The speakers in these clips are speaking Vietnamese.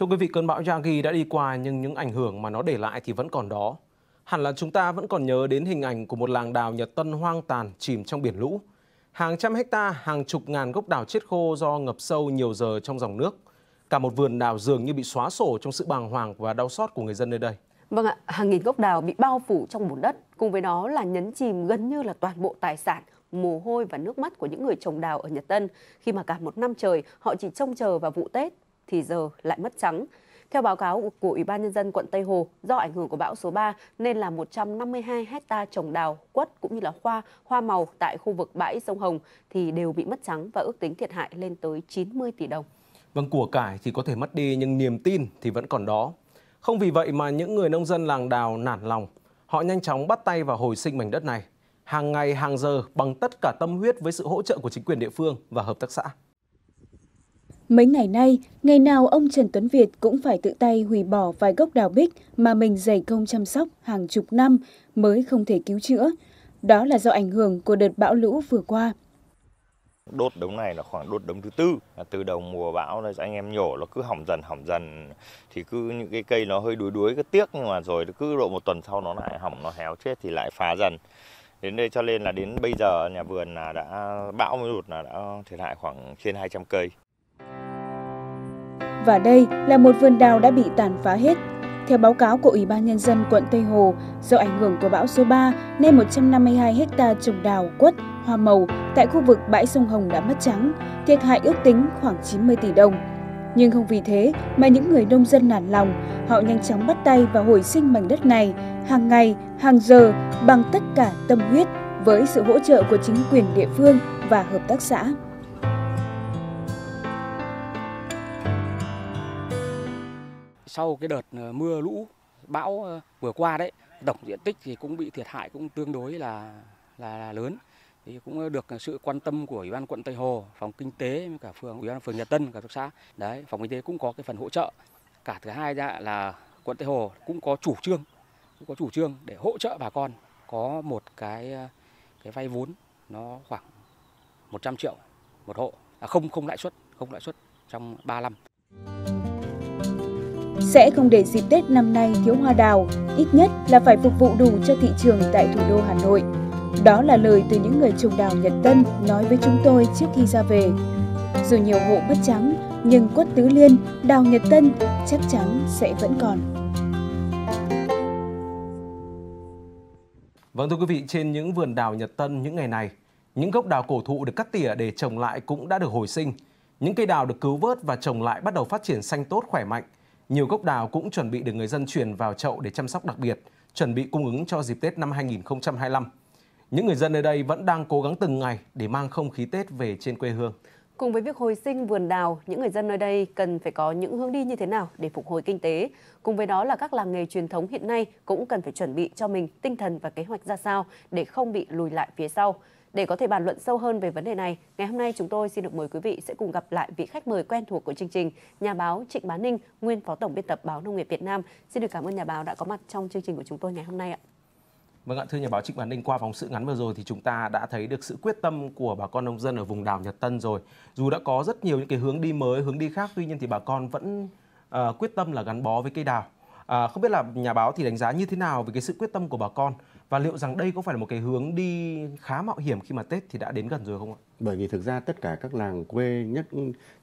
Thưa quý vị, cơn bão Yagi đã đi qua nhưng những ảnh hưởng mà nó để lại thì vẫn còn đó. Hẳn là chúng ta vẫn còn nhớ đến hình ảnh của một làng đào Nhật Tân hoang tàn chìm trong biển lũ. Hàng trăm hecta, hàng chục ngàn gốc đào chết khô do ngập sâu nhiều giờ trong dòng nước. Cả một vườn đào dường như bị xóa sổ trong sự bàng hoàng và đau xót của người dân nơi đây. Vâng ạ, hàng nghìn gốc đào bị bao phủ trong bùn đất, cùng với đó là nhấn chìm gần như là toàn bộ tài sản, mồ hôi và nước mắt của những người trồng đào ở Nhật Tân khi mà cả một năm trời họ chỉ trông chờ vào vụ Tết thì giờ lại mất trắng. Theo báo cáo của Ủy ban Nhân dân quận Tây Hồ, do ảnh hưởng của bão số 3 nên là 152 hecta trồng đào, quất cũng như là hoa, hoa màu tại khu vực bãi sông Hồng thì đều bị mất trắng và ước tính thiệt hại lên tới 90 tỷ đồng. Vâng, của cải thì có thể mất đi nhưng niềm tin thì vẫn còn đó. Không vì vậy mà những người nông dân làng đào nản lòng, họ nhanh chóng bắt tay vào hồi sinh mảnh đất này. Hàng ngày, hàng giờ bằng tất cả tâm huyết với sự hỗ trợ của chính quyền địa phương và hợp tác xã. Mấy ngày nay, ngày nào ông Trần Tuấn Việt cũng phải tự tay hủy bỏ vài gốc đào bích mà mình dày công chăm sóc hàng chục năm mới không thể cứu chữa. Đó là do ảnh hưởng của đợt bão lũ vừa qua. Đốt đống này là khoảng đốt đống thứ tư. Từ đầu mùa bão là anh em nhổ nó cứ hỏng dần hỏng dần. Thì cứ những cái cây nó hơi đuối đuối cái tiếc nhưng mà rồi cứ độ một tuần sau nó lại hỏng nó héo chết thì lại phá dần đến đây cho nên là đến bây giờ nhà vườn là đã bão lụt là đã thiệt hại khoảng trên 200 cây. Và đây là một vườn đào đã bị tàn phá hết. Theo báo cáo của Ủy ban Nhân dân quận Tây Hồ, do ảnh hưởng của bão số 3 nên 152 hecta trồng đào, quất, hoa màu tại khu vực bãi sông Hồng đã mất trắng, thiệt hại ước tính khoảng 90 tỷ đồng. Nhưng không vì thế mà những người nông dân nản lòng, họ nhanh chóng bắt tay vào hồi sinh mảnh đất này hàng ngày, hàng giờ bằng tất cả tâm huyết với sự hỗ trợ của chính quyền địa phương và hợp tác xã. sau cái đợt ờ, mưa lũ bão ờ, vừa qua đấy tổng diện tích thì cũng bị thiệt hại cũng tương đối là là, là lớn thì cũng được sự quan tâm của ủy ban quận Tây Hồ, phòng kinh tế cả phường ủy ban phường Nhật Tân cả các xã đấy phòng kinh tế cũng có cái phần hỗ trợ cả thứ hai ra là quận Tây Hồ cũng có chủ trương cũng có chủ trương để hỗ trợ bà con có một cái ờ, cái vay vốn nó khoảng 100 triệu một hộ à, không không lãi suất không lãi suất trong 3 năm sẽ không để dịp Tết năm nay thiếu hoa đào, ít nhất là phải phục vụ đủ cho thị trường tại thủ đô Hà Nội. Đó là lời từ những người trồng đào Nhật Tân nói với chúng tôi trước khi ra về. Dù nhiều hộ mất trắng, nhưng quất tứ liên, đào Nhật Tân chắc chắn sẽ vẫn còn. Vâng thưa quý vị, trên những vườn đào Nhật Tân những ngày này, những gốc đào cổ thụ được cắt tỉa để trồng lại cũng đã được hồi sinh. Những cây đào được cứu vớt và trồng lại bắt đầu phát triển xanh tốt khỏe mạnh – nhiều gốc đào cũng chuẩn bị được người dân chuyển vào chậu để chăm sóc đặc biệt, chuẩn bị cung ứng cho dịp Tết năm 2025. Những người dân nơi đây vẫn đang cố gắng từng ngày để mang không khí Tết về trên quê hương. Cùng với việc hồi sinh vườn đào, những người dân nơi đây cần phải có những hướng đi như thế nào để phục hồi kinh tế. Cùng với đó là các làng nghề truyền thống hiện nay cũng cần phải chuẩn bị cho mình tinh thần và kế hoạch ra sao để không bị lùi lại phía sau. Để có thể bàn luận sâu hơn về vấn đề này, ngày hôm nay chúng tôi xin được mời quý vị sẽ cùng gặp lại vị khách mời quen thuộc của chương trình, nhà báo Trịnh Bá Ninh, nguyên phó tổng biên tập báo Nông nghiệp Việt Nam. Xin được cảm ơn nhà báo đã có mặt trong chương trình của chúng tôi ngày hôm nay ạ. Vâng ạ, thưa nhà báo Trịnh Bá Ninh, qua phóng sự ngắn vừa rồi thì chúng ta đã thấy được sự quyết tâm của bà con nông dân ở vùng đảo Nhật Tân rồi. Dù đã có rất nhiều những cái hướng đi mới, hướng đi khác, tuy nhiên thì bà con vẫn uh, quyết tâm là gắn bó với cây đào. À, không biết là nhà báo thì đánh giá như thế nào về cái sự quyết tâm của bà con và liệu rằng đây có phải là một cái hướng đi khá mạo hiểm khi mà Tết thì đã đến gần rồi không ạ? Bởi vì thực ra tất cả các làng quê nhất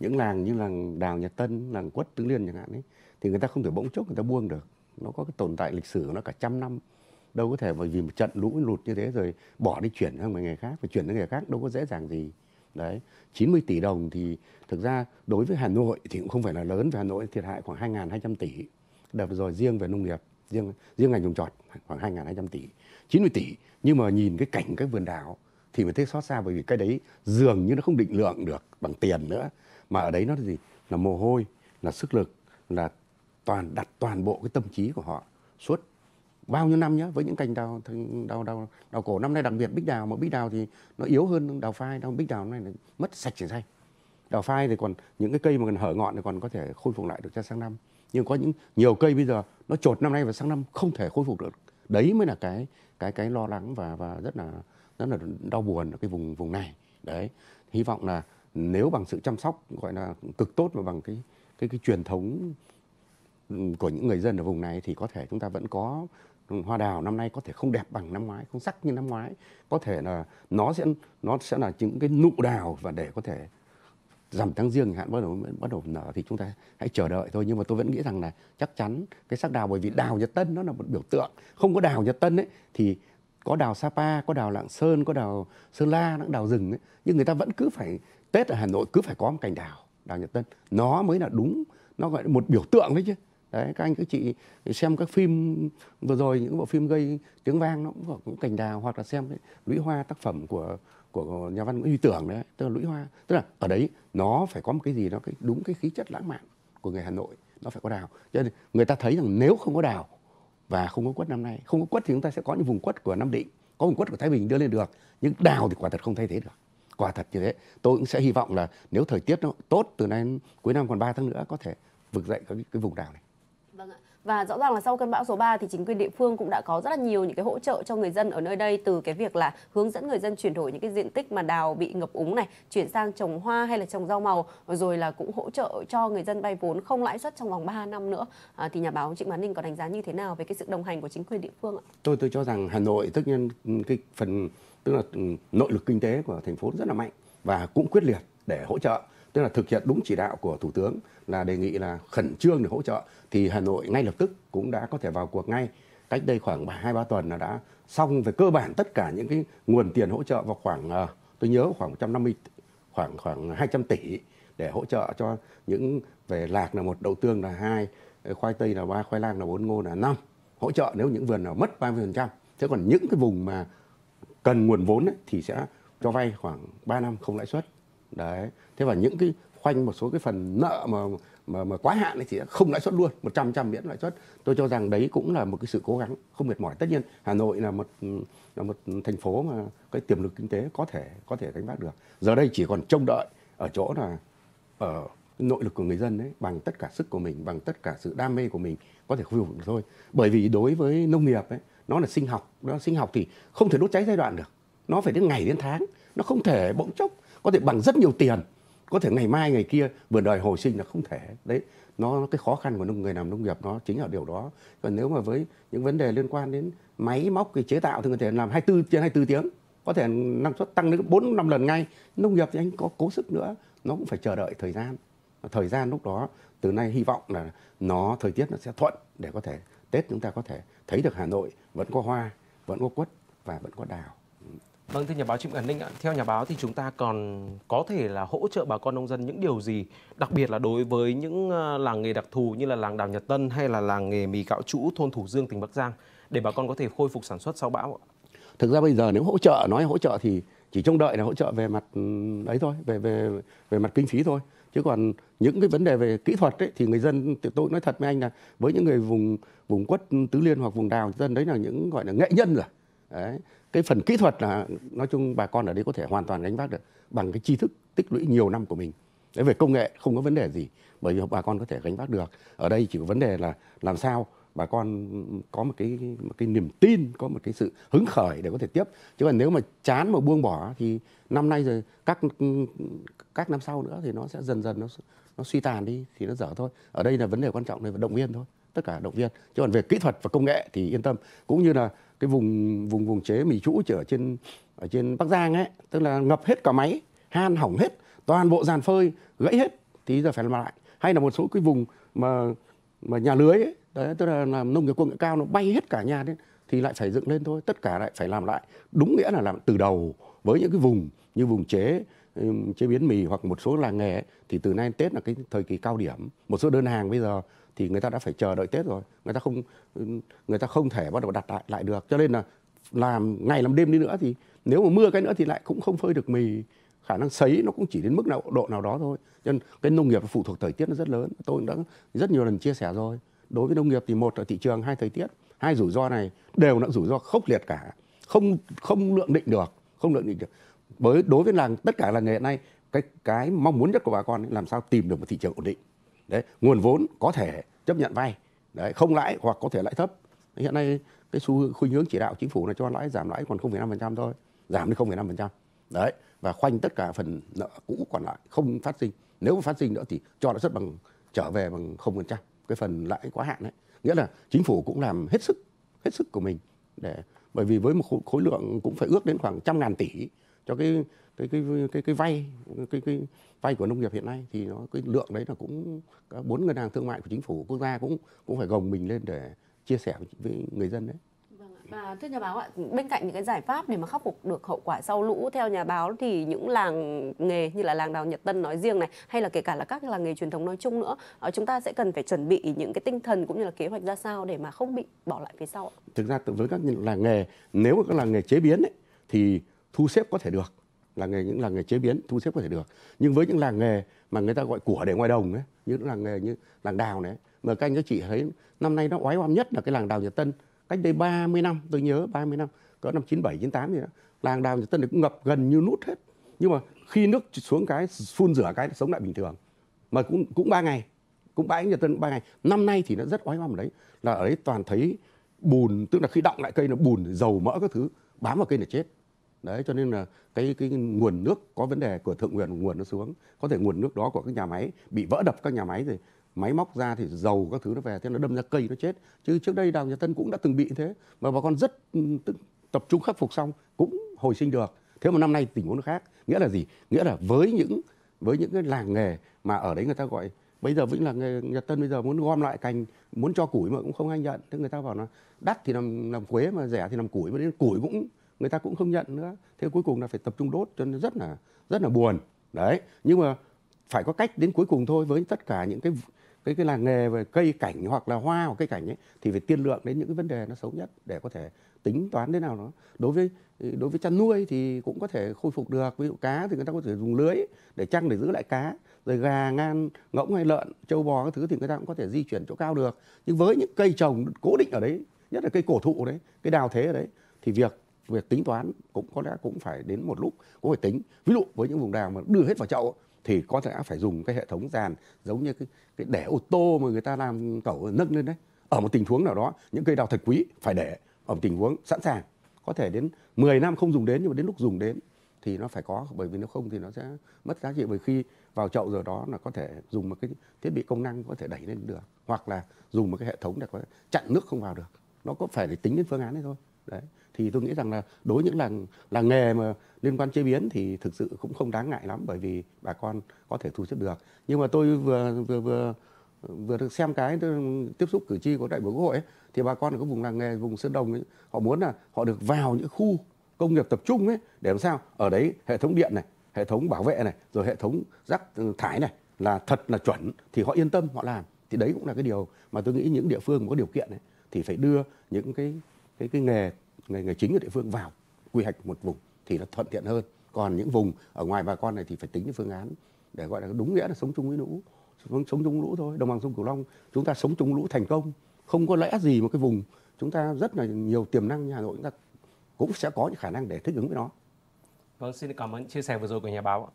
những làng như làng Đào Nhật Tân, làng Quất Tứ Liên chẳng hạn ấy thì người ta không thể bỗng chốc người ta buông được. Nó có cái tồn tại lịch sử của nó cả trăm năm. Đâu có thể bởi vì một trận lũ lụt như thế rồi bỏ đi chuyển sang một nghề khác và chuyển sang nghề khác đâu có dễ dàng gì. Đấy, 90 tỷ đồng thì thực ra đối với Hà Nội thì cũng không phải là lớn, về Hà Nội thiệt hại khoảng 2.200 tỷ. Đợt rồi riêng về nông nghiệp riêng riêng ngành trồng trọt khoảng 2.200 tỷ 90 tỷ nhưng mà nhìn cái cảnh các vườn đào thì mình thấy xót xa bởi vì cái đấy dường như nó không định lượng được bằng tiền nữa mà ở đấy nó là gì là mồ hôi là sức lực là toàn đặt toàn bộ cái tâm trí của họ suốt bao nhiêu năm nhá với những cành đào đào đào đào cổ năm nay đặc biệt bích đào mà bích đào thì nó yếu hơn đào phai đào bích đào này là mất sạch chỉ xanh đào phai thì còn những cái cây mà còn hở ngọn thì còn có thể khôi phục lại được cho sang năm nhưng có những nhiều cây bây giờ nó trột năm nay và sang năm không thể khôi phục được đấy mới là cái cái cái lo lắng và và rất là rất là đau buồn ở cái vùng vùng này đấy hy vọng là nếu bằng sự chăm sóc gọi là cực tốt và bằng cái cái cái truyền thống của những người dân ở vùng này thì có thể chúng ta vẫn có hoa đào năm nay có thể không đẹp bằng năm ngoái không sắc như năm ngoái có thể là nó sẽ nó sẽ là những cái nụ đào và để có thể rằm tháng riêng hạn bắt đầu bắt đầu nở thì chúng ta hãy chờ đợi thôi nhưng mà tôi vẫn nghĩ rằng là chắc chắn cái sắc đào bởi vì đào Nhật Tân nó là một biểu tượng không có đào Nhật Tân ấy thì có đào Sapa có đào Lạng Sơn có đào Sơn La đào rừng ấy nhưng người ta vẫn cứ phải Tết ở Hà Nội cứ phải có một cành đào đào Nhật Tân nó mới là đúng nó gọi là một biểu tượng đấy chứ đấy các anh các chị xem các phim vừa rồi những bộ phim gây tiếng vang nó cũng có cành đào hoặc là xem lũy hoa tác phẩm của của nhà văn Nguyễn Huy Tưởng đấy, tức là lũy hoa, tức là ở đấy nó phải có một cái gì nó cái đúng cái khí chất lãng mạn của người Hà Nội, nó phải có đào. Cho nên người ta thấy rằng nếu không có đào và không có quất năm nay, không có quất thì chúng ta sẽ có những vùng quất của Nam Định, có vùng quất của Thái Bình đưa lên được, nhưng đào thì quả thật không thay thế được. Quả thật như thế, tôi cũng sẽ hy vọng là nếu thời tiết nó tốt từ nay cuối năm còn 3 tháng nữa có thể vực dậy cái, cái vùng đào này và rõ ràng là sau cơn bão số 3 thì chính quyền địa phương cũng đã có rất là nhiều những cái hỗ trợ cho người dân ở nơi đây từ cái việc là hướng dẫn người dân chuyển đổi những cái diện tích mà đào bị ngập úng này chuyển sang trồng hoa hay là trồng rau màu rồi là cũng hỗ trợ cho người dân vay vốn không lãi suất trong vòng 3 năm nữa à, thì nhà báo Trịnh Bán Ninh có đánh giá như thế nào về cái sự đồng hành của chính quyền địa phương ạ? Tôi tôi cho rằng Hà Nội tất nhiên cái phần tức là ừ, nội lực kinh tế của thành phố rất là mạnh và cũng quyết liệt để hỗ trợ tức là thực hiện đúng chỉ đạo của thủ tướng là đề nghị là khẩn trương để hỗ trợ thì Hà Nội ngay lập tức cũng đã có thể vào cuộc ngay cách đây khoảng hai ba tuần là đã xong về cơ bản tất cả những cái nguồn tiền hỗ trợ vào khoảng ờ, tôi nhớ khoảng 150 khoảng khoảng 200 tỷ để hỗ trợ cho những về lạc là một đậu tương là hai ờ, khoai tây là ba khoai lang là bốn ngô là năm hỗ trợ nếu những vườn nào mất 30% thế còn những cái vùng mà cần nguồn vốn ấy, thì sẽ cho vay khoảng 3 năm không lãi suất đấy thế và những cái khoanh một số cái phần nợ mà mà mà quá hạn thì không lãi suất luôn 100 trăm miễn lãi suất tôi cho rằng đấy cũng là một cái sự cố gắng không mệt mỏi tất nhiên Hà Nội là một là một thành phố mà cái tiềm lực kinh tế có thể có thể đánh bác được giờ đây chỉ còn trông đợi ở chỗ là ở nội lực của người dân đấy bằng tất cả sức của mình bằng tất cả sự đam mê của mình có thể khôi phục được thôi bởi vì đối với nông nghiệp ấy nó là sinh học nó là sinh học thì không thể đốt cháy giai đoạn được nó phải đến ngày đến tháng nó không thể bỗng chốc có thể bằng rất nhiều tiền có thể ngày mai ngày kia vườn đời hồi sinh là không thể đấy nó cái khó khăn của người làm nông nghiệp nó chính ở điều đó còn nếu mà với những vấn đề liên quan đến máy móc cái chế tạo thì có thể làm 24 trên 24 tiếng có thể năng suất tăng đến 4 5 lần ngay nông nghiệp thì anh có cố sức nữa nó cũng phải chờ đợi thời gian thời gian lúc đó từ nay hy vọng là nó thời tiết nó sẽ thuận để có thể Tết chúng ta có thể thấy được Hà Nội vẫn có hoa vẫn có quất và vẫn có đào Vâng, thưa nhà báo Trịnh Ấn Ninh ạ, theo nhà báo thì chúng ta còn có thể là hỗ trợ bà con nông dân những điều gì, đặc biệt là đối với những ờ, làng nghề đặc thù như là làng đào Nhật Tân hay là làng nghề mì gạo trũ thôn Thủ Dương tỉnh Bắc Giang để bà con có thể khôi phục sản xuất sau bão ạ? Thực ra bây giờ nếu hỗ trợ nói hỗ trợ thì chỉ trông đợi là hỗ trợ về mặt đấy ừ, thôi, về về về mặt kinh phí thôi. Chứ còn những cái vấn đề về kỹ thuật ấy, thì người dân tôi nói thật với anh là với những người vùng vùng quất tứ liên hoặc vùng đào dân đấy là những gọi là nghệ nhân rồi đấy cái phần kỹ thuật là nói chung bà con ở đây có thể hoàn toàn gánh vác được bằng cái tri thức tích lũy nhiều năm của mình đấy về công nghệ không có vấn đề gì bởi vì bà con có thể gánh vác được ở đây chỉ có vấn đề là làm sao bà con có một cái một cái niềm tin có một cái sự hứng khởi để có thể tiếp chứ còn nếu mà chán mà buông bỏ thì năm nay rồi các các năm sau nữa thì nó sẽ dần dần nó nó suy tàn đi thì nó dở thôi ở đây là vấn đề quan trọng là động viên thôi tất cả động viên chứ còn về kỹ thuật và công nghệ thì yên tâm cũng như là cái vùng vùng vùng chế mì chủ ở trên ở trên Bắc Giang ấy, tức là ngập hết cả máy, han hỏng hết, toàn bộ dàn phơi gãy hết tí giờ phải làm lại. Hay là một số cái vùng mà mà nhà lưới ấy, đấy tức là làm nông nghiệp công nghệ cao nó bay hết cả nhà lên thì lại phải dựng lên thôi, tất cả lại phải làm lại. Đúng nghĩa là làm từ đầu với những cái vùng như vùng chế chế biến mì hoặc một số làng nghề thì từ nay Tết là cái thời kỳ cao điểm. Một số đơn hàng bây giờ thì người ta đã phải chờ đợi Tết rồi, người ta không người ta không thể bắt đầu đặt lại, lại được. Cho nên là làm ngày làm đêm đi nữa thì nếu mà mưa cái nữa thì lại cũng không phơi được mì khả năng sấy nó cũng chỉ đến mức nào độ nào đó thôi nên cái nông nghiệp phụ thuộc thời tiết nó rất lớn tôi đã rất nhiều lần chia sẻ rồi đối với nông nghiệp thì một là thị trường hai thời tiết hai rủi ro này đều là rủi ro khốc liệt cả không không lượng định được không lợi nhuận trường bởi đối với làng tất cả là nghề hiện nay cái cái mong muốn nhất của bà con ấy, làm sao tìm được một thị trường ổn định đấy nguồn vốn có thể chấp nhận vay đấy không lãi hoặc có thể lãi thấp hiện nay cái xu khuynh hướng chỉ đạo chính phủ là cho lãi giảm lãi còn 0,5% thôi giảm đến 0,5% đấy và khoanh tất cả phần nợ cũ còn lại không phát sinh nếu phát sinh nữa thì cho lãi suất bằng trở về bằng 0% cái phần lãi quá hạn đấy nghĩa là chính phủ cũng làm hết sức hết sức của mình để bởi vì với một khối lượng cũng phải ước đến khoảng trăm ngàn tỷ cho cái cái cái cái cái vay cái cái vay của nông nghiệp hiện nay thì nó cái lượng đấy là cũng bốn ngân hàng thương mại của chính phủ quốc gia cũng cũng phải gồng mình lên để chia sẻ với người dân đấy À, thưa nhà báo ạ, bên cạnh những cái giải pháp để mà khắc phục được hậu quả sau lũ theo nhà báo thì những làng nghề như là làng đào Nhật Tân nói riêng này hay là kể cả là các làng nghề truyền thống nói chung nữa, ờ, chúng ta sẽ cần phải chuẩn bị những cái tinh thần cũng như là kế hoạch ra sao để mà không bị bỏ lại phía sau ạ? Thực ra với các làng nghề, nếu các làng nghề chế biến ấy, thì thu xếp có thể được là nghề những làng nghề chế biến thu xếp có thể được nhưng với những làng nghề mà người ta gọi của để ngoài đồng ấy những làng nghề như làng đào này mà các anh các chị thấy năm nay nó oái oăm nhất là cái làng đào nhật tân cách đây 30 năm tôi nhớ 30 năm cỡ năm 97 98 gì đó làng đào Nhật Tân thì cũng ngập gần như nút hết nhưng mà khi nước xuống cái phun rửa cái sống lại bình thường mà cũng cũng ba ngày cũng bãi Nhật Tân ba ngày năm nay thì nó rất oái oăm đấy là ở đấy toàn thấy bùn tức là khi động lại cây nó bùn dầu mỡ các thứ bám vào cây là chết đấy cho nên là cái cái nguồn nước có vấn đề của thượng nguồn nguồn nó xuống có thể nguồn nước đó của các nhà máy bị vỡ đập các nhà máy rồi máy móc ra thì dầu các thứ nó về thế nó đâm ra cây nó chết chứ trước đây đào nhà tân cũng đã từng bị thế mà bà con rất ừ, tập trung khắc phục xong cũng hồi sinh được thế mà năm nay tình huống nó khác nghĩa là gì nghĩa là với những với những cái làng nghề mà ở đấy người ta gọi bây giờ vẫn là nghề nhật tân bây giờ muốn gom lại cành muốn cho củi mà cũng không ai nhận thế người ta bảo là đắt thì làm làm quế mà rẻ thì làm củi mà đến củi cũng người ta cũng không nhận nữa thế cuối cùng là phải tập trung đốt cho nên rất là rất là buồn đấy nhưng mà phải có cách đến cuối cùng thôi với tất cả những cái cái cái làng nghề về cây cảnh hoặc là hoa hoặc cây cảnh ấy thì phải tiên lượng đến những cái vấn đề nó xấu nhất để có thể tính toán thế nào nó đối với đối với chăn nuôi thì cũng có thể khôi phục được ví dụ cá thì người ta có thể dùng lưới để trăng để giữ lại cá rồi gà ngan ngỗng hay lợn trâu bò các thứ thì người ta cũng có thể di chuyển chỗ cao được nhưng với những cây trồng cố định ở đấy nhất là cây cổ thụ đấy cái đào thế ở đấy thì việc việc tính toán cũng có lẽ cũng phải đến một lúc cũng phải tính ví dụ với những vùng đào mà đưa hết vào chậu thì có thể phải dùng cái hệ thống dàn giống như cái, cái đẻ ô tô mà người ta làm cầu nâng lên đấy ở một tình huống nào đó những cây đào thật quý phải để ở một tình huống sẵn sàng có thể đến 10 năm không dùng đến nhưng mà đến lúc dùng đến thì nó phải có bởi vì nếu không thì nó sẽ mất giá trị bởi khi vào chậu rồi đó là có thể dùng một cái thiết bị công năng có thể đẩy lên được hoặc là dùng một cái hệ thống để có chặn nước không vào được nó có phải để tính đến phương án đấy thôi đấy thì tôi nghĩ rằng là đối những làng làng nghề mà liên quan chế biến thì thực sự cũng không đáng ngại lắm bởi vì bà con có thể thu xếp được nhưng mà tôi vừa vừa vừa vừa được xem cái tiếp xúc cử tri của đại biểu quốc hội ấy, thì bà con ở các vùng làng nghề vùng sơn đồng ấy, họ muốn là họ được vào những khu công nghiệp tập trung ấy để làm sao ở đấy hệ thống điện này hệ thống bảo vệ này rồi hệ thống rác ừ, thải này là thật là chuẩn thì họ yên tâm họ làm thì đấy cũng là cái điều mà tôi nghĩ những địa phương có điều kiện ấy, thì phải đưa những cái cái cái nghề người người chính ở địa phương vào quy hoạch một vùng thì nó thuận tiện hơn còn những vùng ở ngoài bà con này thì phải tính những phương án để gọi là đúng nghĩa là sống chung với lũ sống, chung lũ thôi đồng bằng sông cửu long chúng ta sống chung lũ thành công không có lẽ gì một cái vùng chúng ta rất là nhiều tiềm năng như hà nội chúng ta cũng sẽ có những khả năng để thích ứng với nó vâng xin cảm ơn chia sẻ vừa rồi của nhà báo